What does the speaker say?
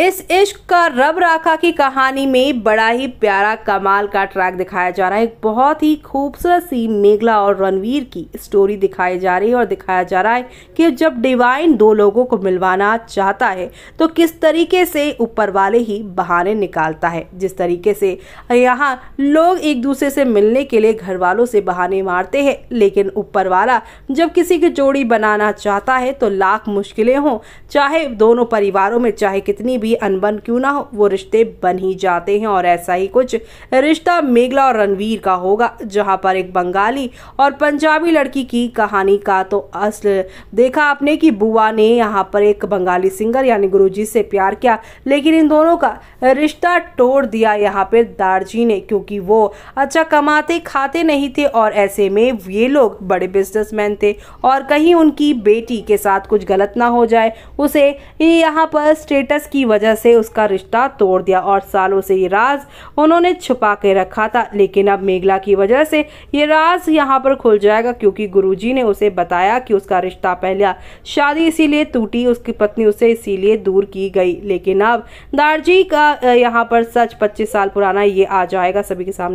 इस इश्क का रब राखा की कहानी में बड़ा ही प्यारा कमाल का ट्रैक दिखाया जा रहा है एक बहुत ही खूबसूरत सी मेघला और रणवीर की स्टोरी दिखाई जा रही है और दिखाया जा रहा है कि जब डिवाइन दो लोगों को मिलवाना चाहता है तो किस तरीके से ऊपर वाले ही बहाने निकालता है जिस तरीके से यहाँ लोग एक दूसरे से मिलने के लिए घर वालों से बहाने मारते हैं लेकिन ऊपर वाला जब किसी की जोड़ी बनाना चाहता है तो लाख मुश्किलें हों चाहे दोनों परिवारों में चाहे कितनी भी अनबन क्यों ना हो वो रिश्ते बन ही जाते हैं और ऐसा ही कुछ रिश्ता मेघला और रणवीर का होगा जहां पर एक बंगाली और पंजाबी लड़की की कहानी का तो असल देखा आपने कि बुआ ने यहाँ पर एक बंगाली सिंगर यानी गुरुजी से प्यार किया लेकिन इन दोनों का रिश्ता तोड़ दिया यहाँ पर दारजी ने क्योंकि वो अच्छा कमाते खाते नहीं थे और ऐसे में ये लोग बड़े बिजनेसमैन थे और कहीं उनकी बेटी के साथ कुछ गलत ना हो जाए उसे यहाँ पर स्टेटस की वजह से उसका रिश्ता तोड़ दिया और सालों से ये राज उन्होंने छुपा के रखा था लेकिन अब मेघला की वजह से ये राज यहाँ पर खुल जाएगा क्योंकि गुरुजी ने उसे बताया कि उसका रिश्ता पहले शादी इसीलिए टूटी उसकी पत्नी उसे इसीलिए दूर की गई लेकिन अब दार्जी का यहाँ पर सच पच्चीस साल पुराना ये आ जाएगा सभी के सामने